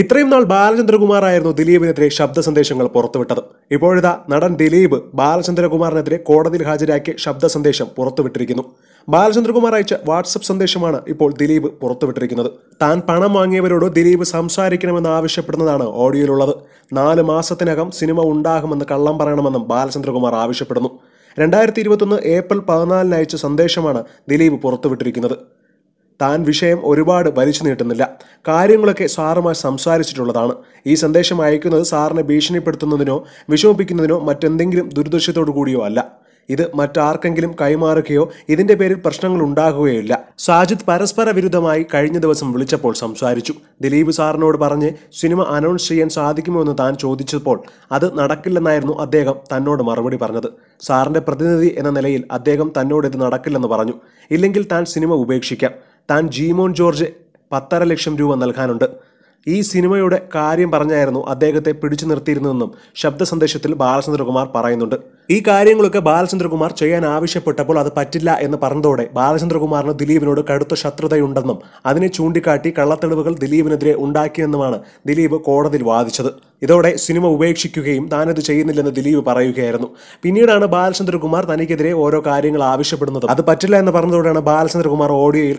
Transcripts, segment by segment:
ഇത്രയും നാൾ ബാലചന്ദ്രകുമാറായിരുന്നു ദിലീപിനെതിരെ ശബ്ദ സന്ദേശങ്ങൾ പുറത്തുവിട്ടത് ഇപ്പോഴിതാ നടൻ ദിലീപ് ബാലചന്ദ്രകുമാറിനെതിരെ കോടതിയിൽ ഹാജരാക്കിയ ശബ്ദ സന്ദേശം പുറത്തുവിട്ടിരിക്കുന്നു ബാലചന്ദ്രകുമാർ അയച്ച വാട്സപ്പ് സന്ദേശമാണ് ഇപ്പോൾ ദിലീപ് പുറത്തുവിട്ടിരിക്കുന്നത് താൻ പണം വാങ്ങിയവരോട് ദിലീപ് സംസാരിക്കണമെന്ന് ആവശ്യപ്പെടുന്നതാണ് ഓഡിയോയിലുള്ളത് നാല് മാസത്തിനകം സിനിമ ഉണ്ടാകുമെന്ന് കള്ളം പറയണമെന്നും ബാലചന്ദ്രകുമാർ ആവശ്യപ്പെടുന്നു രണ്ടായിരത്തി ഇരുപത്തൊന്ന് ഏപ്രിൽ പതിനാലിന് അയച്ച സന്ദേശമാണ് ദിലീപ് പുറത്തുവിട്ടിരിക്കുന്നത് താൻ വിഷയം ഒരുപാട് വലിച്ചു നീട്ടുന്നില്ല കാര്യങ്ങളൊക്കെ സാറുമായി സംസാരിച്ചിട്ടുള്ളതാണ് ഈ സന്ദേശം അയക്കുന്നത് സാറിനെ ഭീഷണിപ്പെടുത്തുന്നതിനോ വിഷമിപ്പിക്കുന്നതിനോ മറ്റെന്തെങ്കിലും ദുരുദ്ദേശത്തോടു കൂടിയോ അല്ല ഇത് മറ്റാർക്കെങ്കിലും കൈമാറുകയോ ഇതിന്റെ പേരിൽ പ്രശ്നങ്ങൾ ഉണ്ടാകുകയോ ഇല്ല സാജിദ് പരസ്പര വിരുദ്ധമായി കഴിഞ്ഞ ദിവസം വിളിച്ചപ്പോൾ സംസാരിച്ചു ദിലീപ് സാറിനോട് പറഞ്ഞ് സിനിമ അനൗൺസ് ചെയ്യാൻ സാധിക്കുമോ എന്ന് താൻ ചോദിച്ചപ്പോൾ അത് നടക്കില്ലെന്നായിരുന്നു അദ്ദേഹം തന്നോട് മറുപടി പറഞ്ഞത് സാറിന്റെ പ്രതിനിധി എന്ന നിലയിൽ അദ്ദേഹം തന്നോട് ഇത് നടക്കില്ലെന്ന് പറഞ്ഞു ഇല്ലെങ്കിൽ താൻ സിനിമ ഉപേക്ഷിക്കാം താൻ ജീമോൻ ജോർജ് പത്തര ലക്ഷം രൂപ നൽകാനുണ്ട് ഈ സിനിമയുടെ കാര്യം പറഞ്ഞായിരുന്നു അദ്ദേഹത്തെ പിടിച്ചു നിർത്തിയിരുന്നതെന്നും ശബ്ദ സന്ദേശത്തിൽ ബാലചന്ദ്രകുമാർ പറയുന്നുണ്ട് ഈ കാര്യങ്ങളൊക്കെ ബാലചന്ദ്രകുമാർ ചെയ്യാൻ ആവശ്യപ്പെട്ടപ്പോൾ അത് പറ്റില്ല എന്ന് പറഞ്ഞതോടെ ബാലചന്ദ്രകുമാറിന് ദിലീപിനോട് കടുത്ത ശത്രുതയുണ്ടെന്നും അതിനെ ചൂണ്ടിക്കാട്ടി കള്ളത്തെളിവുകൾ ദിലീപിനെതിരെ ഉണ്ടാക്കിയെന്നുമാണ് ദിലീപ് കോടതിയിൽ വാദിച്ചത് ഇതോടെ സിനിമ ഉപേക്ഷിക്കുകയും താനത് ചെയ്യുന്നില്ലെന്ന് ദിലീപ് പറയുകയായിരുന്നു പിന്നീടാണ് ബാലചന്ദ്രകുമാർ തനിക്കെതിരെ ഓരോ കാര്യങ്ങൾ ആവശ്യപ്പെടുന്നത് അത് പറ്റില്ല എന്ന് പറഞ്ഞതോടെയാണ് ബാലചന്ദ്രകുമാർ ഓഡിയോയിൽ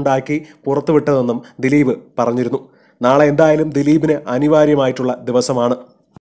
ഉണ്ടാക്കി പുറത്തുവിട്ടതെന്നും ദിലീപ് പറഞ്ഞിരുന്നു നാളെ എന്തായാലും ദിലീപിന് അനിവാര്യമായിട്ടുള്ള ദിവസമാണ്